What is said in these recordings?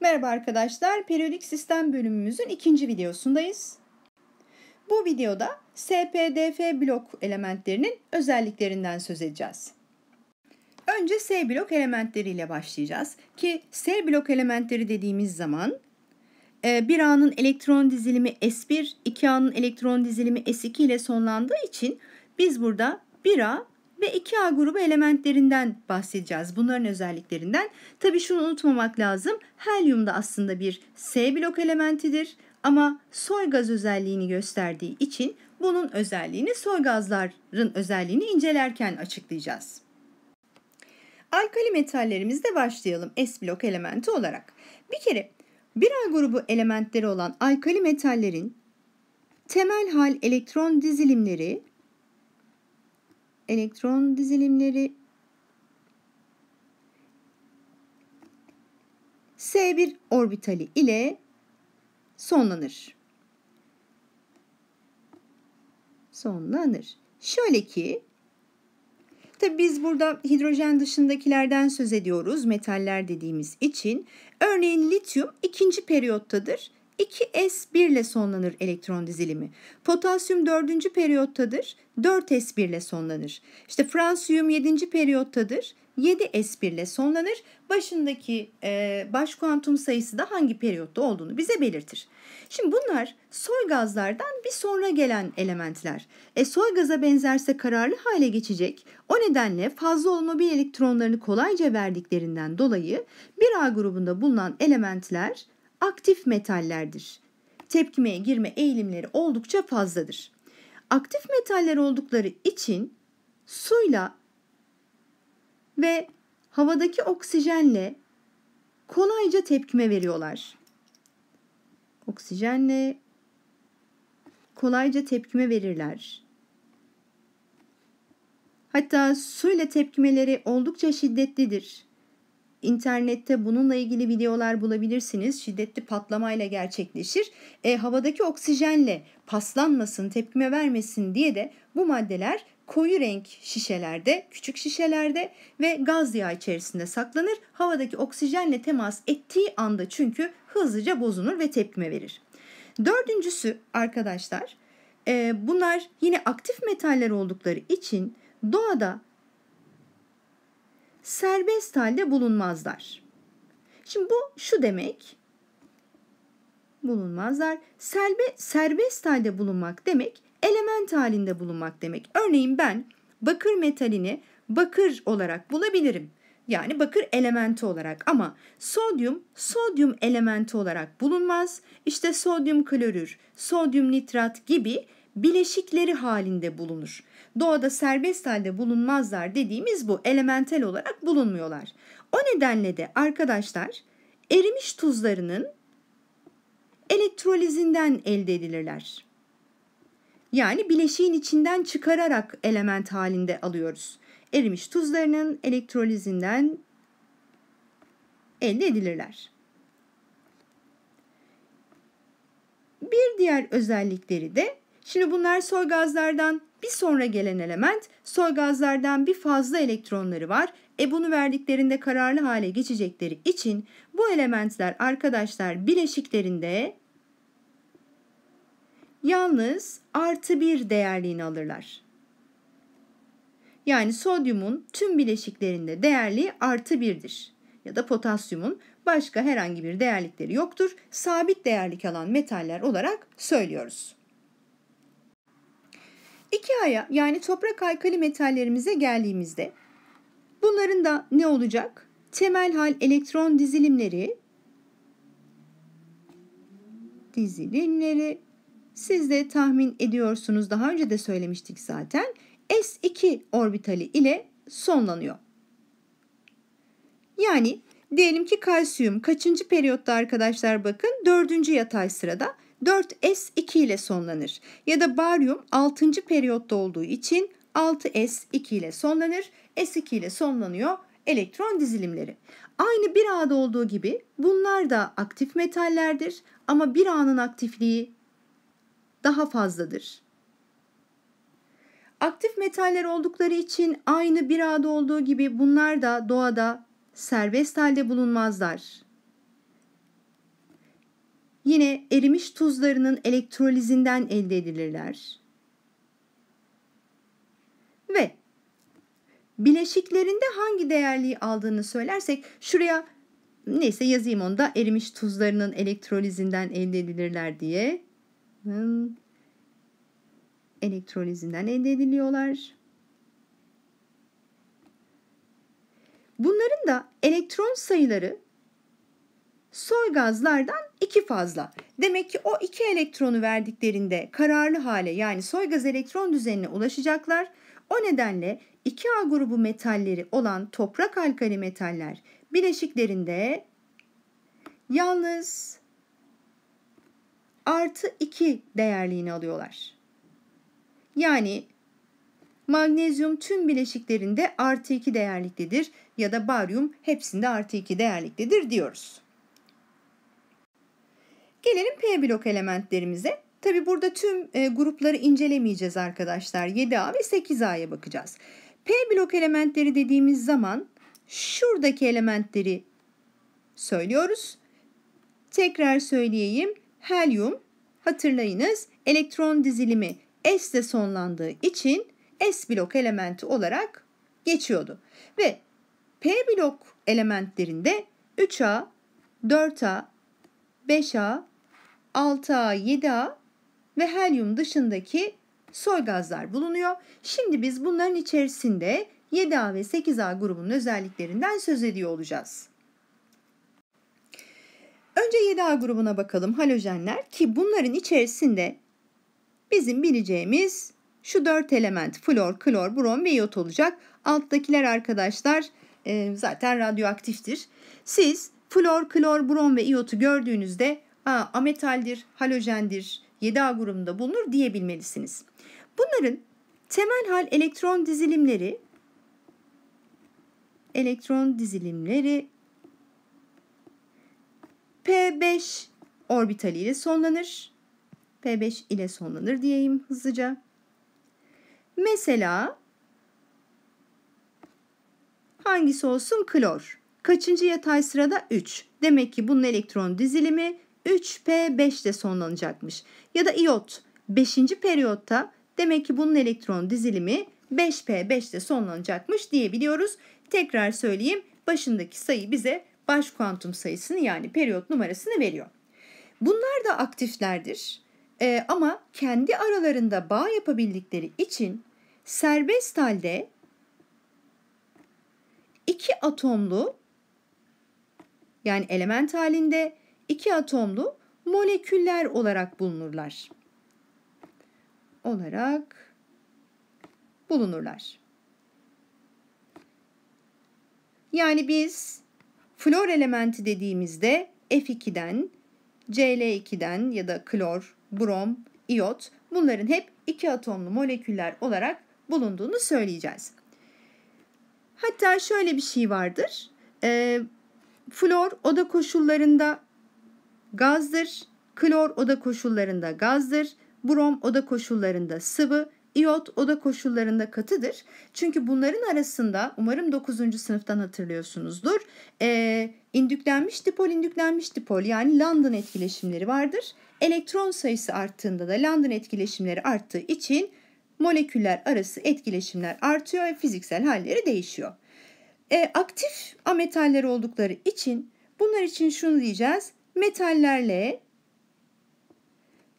Merhaba arkadaşlar, periyodik sistem bölümümüzün ikinci videosundayız. Bu videoda SPDF blok elementlerinin özelliklerinden söz edeceğiz. Önce S blok elementleriyle başlayacağız ki S blok elementleri dediğimiz zaman e, bir A'nın elektron dizilimi S1, 2 A'nın elektron dizilimi S2 ile sonlandığı için biz burada 1A ve 2A grubu elementlerinden bahsedeceğiz. Bunların özelliklerinden. Tabii şunu unutmamak lazım. Helyum da aslında bir S blok elementidir ama soy gaz özelliğini gösterdiği için bunun özelliğini soy gazların özelliğini incelerken açıklayacağız. Alkali metallerimizde başlayalım S blok elementi olarak. Bir kere bir A grubu elementleri olan alkali metallerin temel hal elektron dizilimleri elektron dizilimleri S1 orbitali ile sonlanır. Sonlanır. Şöyle ki Tabi biz burada hidrojen dışındakilerden söz ediyoruz metaller dediğimiz için. Örneğin lityum ikinci periyottadır 2s1 ile sonlanır elektron dizilimi. Potasyum 4. periyottadır. 4s1 ile sonlanır. İşte fransiyum 7. periyottadır. 7s1 ile sonlanır. Başındaki e, baş kuantum sayısı da hangi periyotta olduğunu bize belirtir. Şimdi bunlar soy gazlardan bir sonra gelen elementler. E soy gaza benzerse kararlı hale geçecek. O nedenle fazla olmobil elektronlarını kolayca verdiklerinden dolayı bir A grubunda bulunan elementler aktif metallerdir. Tepkimeye girme eğilimleri oldukça fazladır. Aktif metaller oldukları için suyla ve havadaki oksijenle kolayca tepkime veriyorlar. Oksijenle kolayca tepkime verirler. Hatta suyla tepkimeleri oldukça şiddetlidir. İnternette bununla ilgili videolar bulabilirsiniz. Şiddetli patlamayla gerçekleşir. E, havadaki oksijenle paslanmasın, tepkime vermesin diye de bu maddeler koyu renk şişelerde, küçük şişelerde ve gaz yağı içerisinde saklanır. Havadaki oksijenle temas ettiği anda çünkü hızlıca bozunur ve tepkime verir. Dördüncüsü arkadaşlar, e, bunlar yine aktif metaller oldukları için doğada serbest halde bulunmazlar. Şimdi bu şu demek bulunmazlar. Serbe, serbest halde bulunmak demek element halinde bulunmak demek. Örneğin ben bakır metalini bakır olarak bulabilirim. Yani bakır elementi olarak ama sodyum sodyum elementi olarak bulunmaz. İşte sodyum klorür, sodyum nitrat gibi bileşikleri halinde bulunur doğada serbest halde bulunmazlar dediğimiz bu elementel olarak bulunmuyorlar. O nedenle de arkadaşlar erimiş tuzlarının elektrolizinden elde edilirler. Yani bileşiğin içinden çıkararak element halinde alıyoruz. Erimiş tuzlarının elektrolizinden elde edilirler. Bir diğer özellikleri de şimdi bunlar soy gazlardan bir sonra gelen element soy gazlardan bir fazla elektronları var. E bunu verdiklerinde kararlı hale geçecekleri için bu elementler arkadaşlar bileşiklerinde yalnız artı bir değerliğini alırlar. Yani sodyumun tüm bileşiklerinde değerli artı birdir. Ya da potasyumun başka herhangi bir değerlikleri yoktur. Sabit değerlik alan metaller olarak söylüyoruz. İki aya yani toprak alkali metallerimize geldiğimizde bunların da ne olacak? Temel hal elektron dizilimleri dizilimleri siz de tahmin ediyorsunuz. Daha önce de söylemiştik zaten. S2 orbitali ile sonlanıyor. Yani diyelim ki kalsiyum kaçıncı periyotta arkadaşlar bakın? Dördüncü yatay sırada 4S2 ile sonlanır ya da baryum 6. periyotta olduğu için 6S2 ile sonlanır. S2 ile sonlanıyor elektron dizilimleri. Aynı bir ağda olduğu gibi bunlar da aktif metallerdir ama bir ağının aktifliği daha fazladır. Aktif metaller oldukları için aynı bir ağda olduğu gibi bunlar da doğada serbest halde bulunmazlar. Yine erimiş tuzlarının elektrolizinden elde edilirler. Ve bileşiklerinde hangi değerliği aldığını söylersek şuraya neyse yazayım onu da erimiş tuzlarının elektrolizinden elde edilirler diye. Hmm. Elektrolizinden elde ediliyorlar. Bunların da elektron sayıları soy gazlardan 2 fazla. Demek ki o 2 elektronu verdiklerinde kararlı hale yani soy gaz elektron düzenine ulaşacaklar. O nedenle 2A grubu metalleri olan toprak alkali metaller bileşiklerinde yalnız artı 2 değerliğini alıyorlar. Yani magnezyum tüm bileşiklerinde artı 2 değerliktedir ya da baryum hepsinde artı 2 değerliktedir diyoruz. Gelelim P blok elementlerimize. Tabi burada tüm e, grupları incelemeyeceğiz arkadaşlar. 7A ve 8A'ya bakacağız. P blok elementleri dediğimiz zaman şuradaki elementleri söylüyoruz. Tekrar söyleyeyim. Helyum hatırlayınız elektron dizilimi S ile sonlandığı için S blok elementi olarak geçiyordu. Ve P blok elementlerinde 3A, 4A, 5A, 6A, 7A ve helyum dışındaki sol gazlar bulunuyor. Şimdi biz bunların içerisinde 7A ve 8A grubunun özelliklerinden söz ediyor olacağız. Önce 7A grubuna bakalım halojenler ki bunların içerisinde bizim bileceğimiz şu dört element flor, klor, brom ve iot olacak. Alttakiler arkadaşlar e, zaten radyoaktiftir. Siz flor, klor, brom ve iotu gördüğünüzde ha, ametaldir, halojendir, 7A grubunda bulunur diyebilmelisiniz. Bunların temel hal elektron dizilimleri elektron dizilimleri P5 orbitali ile sonlanır. P5 ile sonlanır diyeyim hızlıca. Mesela hangisi olsun klor. Kaçıncı yatay sırada? 3. Demek ki bunun elektron dizilimi 3p5 de sonlanacakmış. Ya da iot 5. periyotta demek ki bunun elektron dizilimi 5p5 de sonlanacakmış diyebiliyoruz. Tekrar söyleyeyim başındaki sayı bize baş kuantum sayısını yani periyot numarasını veriyor. Bunlar da aktiflerdir ee, ama kendi aralarında bağ yapabildikleri için serbest halde iki atomlu yani element halinde iki atomlu moleküller olarak bulunurlar. Olarak bulunurlar. Yani biz flor elementi dediğimizde F2'den, Cl2'den ya da klor, brom, iot bunların hep iki atomlu moleküller olarak bulunduğunu söyleyeceğiz. Hatta şöyle bir şey vardır. E, flor oda koşullarında gazdır. Klor oda koşullarında gazdır. Brom oda koşullarında sıvı, iot oda koşullarında katıdır. Çünkü bunların arasında umarım 9. sınıftan hatırlıyorsunuzdur. E, indüklenmiş dipol, indüklenmiş dipol yani London etkileşimleri vardır. Elektron sayısı arttığında da London etkileşimleri arttığı için moleküller arası etkileşimler artıyor ve fiziksel halleri değişiyor. E, aktif ametaller oldukları için bunlar için şunu diyeceğiz metallerle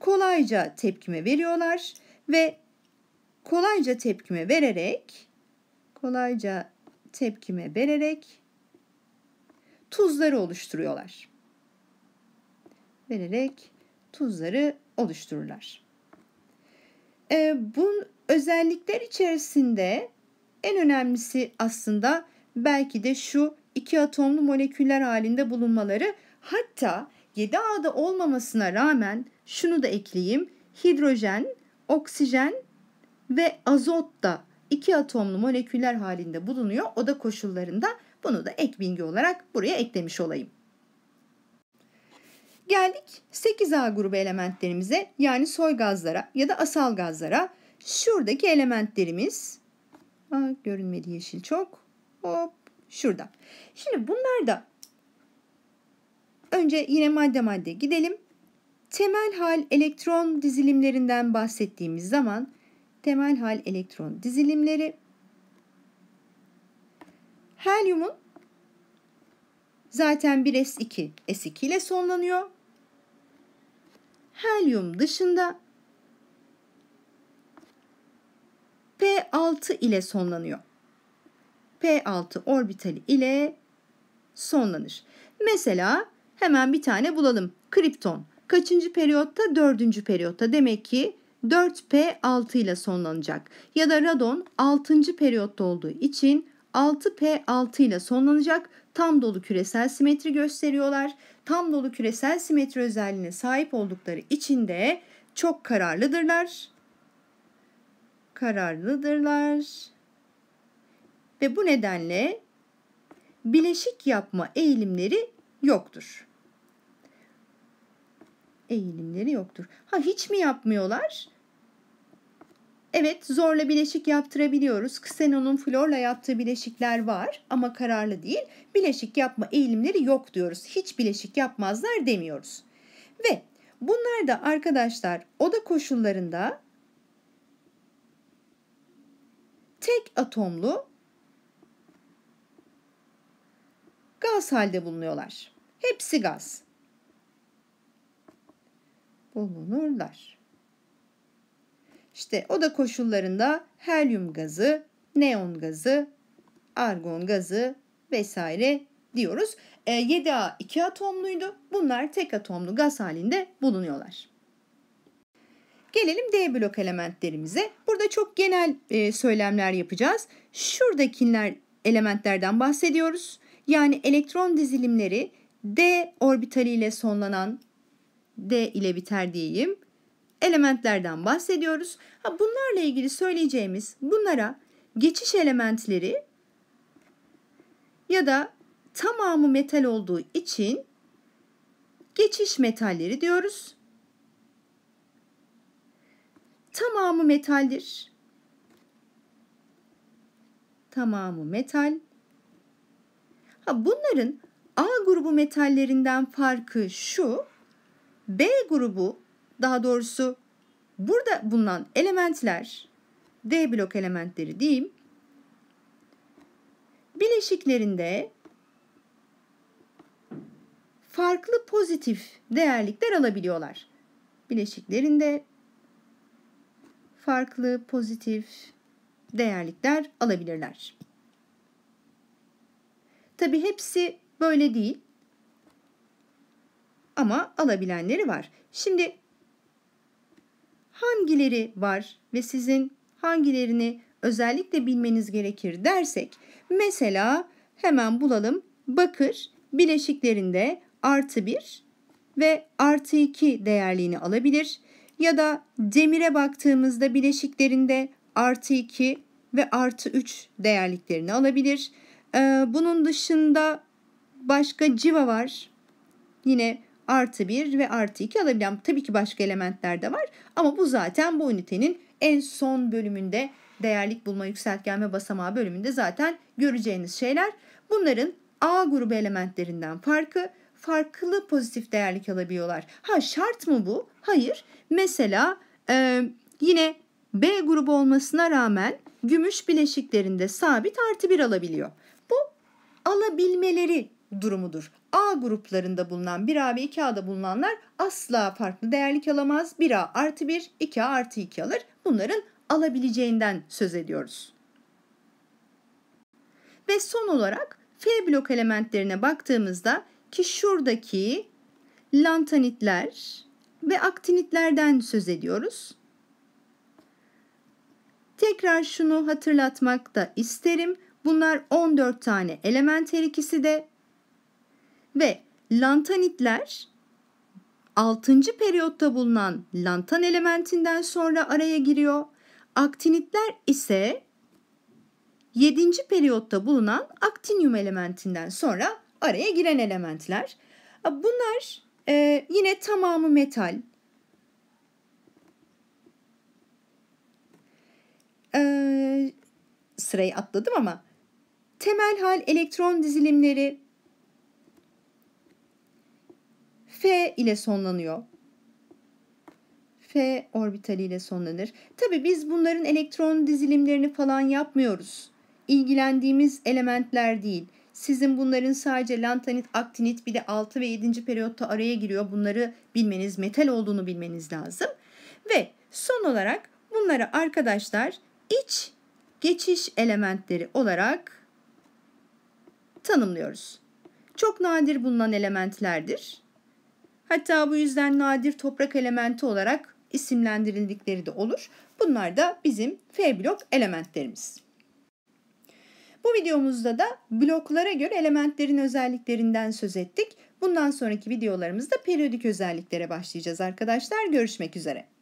kolayca tepkime veriyorlar ve kolayca tepkime vererek kolayca tepkime vererek tuzları oluşturuyorlar. Vererek tuzları oluştururlar. E, bu özellikler içerisinde en önemlisi aslında belki de şu iki atomlu moleküller halinde bulunmaları Hatta 7A'da olmamasına rağmen şunu da ekleyeyim. Hidrojen, oksijen ve azot da iki atomlu moleküller halinde bulunuyor oda koşullarında. Bunu da ek bilgi olarak buraya eklemiş olayım. Geldik 8A grubu elementlerimize yani soy gazlara ya da asal gazlara. Şuradaki elementlerimiz Aa, görünmedi yeşil çok. Hop şurada. Şimdi bunlar da Önce yine madde madde gidelim. Temel hal elektron dizilimlerinden bahsettiğimiz zaman temel hal elektron dizilimleri helyumun zaten 1s2 s2 ile sonlanıyor. Helyum dışında P6 ile sonlanıyor. P6 orbitali ile sonlanır. Mesela Hemen bir tane bulalım. Kripton. Kaçıncı periyotta? Dördüncü periyotta. Demek ki 4P6 ile sonlanacak. Ya da radon 6. periyotta olduğu için 6P6 ile sonlanacak. Tam dolu küresel simetri gösteriyorlar. Tam dolu küresel simetri özelliğine sahip oldukları için de çok kararlıdırlar. Kararlıdırlar. Ve bu nedenle bileşik yapma eğilimleri yoktur eğilimleri yoktur. Ha hiç mi yapmıyorlar? Evet zorla bileşik yaptırabiliyoruz. Ksenonun florla yaptığı bileşikler var ama kararlı değil. Bileşik yapma eğilimleri yok diyoruz. Hiç bileşik yapmazlar demiyoruz. Ve bunlar da arkadaşlar oda koşullarında tek atomlu gaz halde bulunuyorlar. Hepsi gaz bulunurlar. İşte oda koşullarında helyum gazı, neon gazı, argon gazı vesaire diyoruz. E, 7A 2 atomluydu. Bunlar tek atomlu gaz halinde bulunuyorlar. Gelelim D blok elementlerimize. Burada çok genel e, söylemler yapacağız. Şuradakiler elementlerden bahsediyoruz. Yani elektron dizilimleri D orbitaliyle sonlanan D ile biter diyeyim. Elementlerden bahsediyoruz. Ha, bunlarla ilgili söyleyeceğimiz bunlara geçiş elementleri ya da tamamı metal olduğu için geçiş metalleri diyoruz. Tamamı metaldir. Tamamı metal. Ha bunların A grubu metallerinden farkı şu. B grubu daha doğrusu burada bulunan elementler D blok elementleri diyeyim. Bileşiklerinde farklı pozitif değerlikler alabiliyorlar. Bileşiklerinde farklı pozitif değerlikler alabilirler. Tabi hepsi böyle değil ama alabilenleri var. Şimdi hangileri var ve sizin hangilerini özellikle bilmeniz gerekir dersek mesela hemen bulalım bakır bileşiklerinde artı 1 ve artı 2 değerliğini alabilir. Ya da demire baktığımızda bileşiklerinde artı 2 ve artı 3 değerliklerini alabilir. Ee, bunun dışında başka civa var. Yine artı 1 ve artı 2 alabileceğim. Tabii ki başka elementler de var ama bu zaten bu ünitenin en son bölümünde değerlik bulma yükseltgenme basamağı bölümünde zaten göreceğiniz şeyler. Bunların A grubu elementlerinden farkı farklı pozitif değerlik alabiliyorlar. Ha şart mı bu? Hayır. Mesela e, yine B grubu olmasına rağmen gümüş bileşiklerinde sabit artı bir alabiliyor. Bu alabilmeleri durumudur. A gruplarında bulunan 1A ve 2A'da bulunanlar asla farklı değerlik alamaz. 1A artı 1, 2A artı 2 alır. Bunların alabileceğinden söz ediyoruz. Ve son olarak F blok elementlerine baktığımızda ki şuradaki lantanitler ve aktinitlerden söz ediyoruz. Tekrar şunu hatırlatmak da isterim. Bunlar 14 tane element her ikisi de ve lantanitler 6. periyotta bulunan lantan elementinden sonra araya giriyor. Aktinitler ise 7. periyotta bulunan aktinium elementinden sonra araya giren elementler. Bunlar e, yine tamamı metal. E, sırayı atladım ama temel hal elektron dizilimleri F ile sonlanıyor. F orbitali ile sonlanır. Tabii biz bunların elektron dizilimlerini falan yapmıyoruz. İlgilendiğimiz elementler değil. Sizin bunların sadece lantanit, aktinit bir de 6 ve 7. periyotta araya giriyor. Bunları bilmeniz, metal olduğunu bilmeniz lazım. Ve son olarak bunlara arkadaşlar iç geçiş elementleri olarak tanımlıyoruz. Çok nadir bulunan elementlerdir. Hatta bu yüzden nadir toprak elementi olarak isimlendirildikleri de olur. Bunlar da bizim F blok elementlerimiz. Bu videomuzda da bloklara göre elementlerin özelliklerinden söz ettik. Bundan sonraki videolarımızda periyodik özelliklere başlayacağız arkadaşlar. Görüşmek üzere.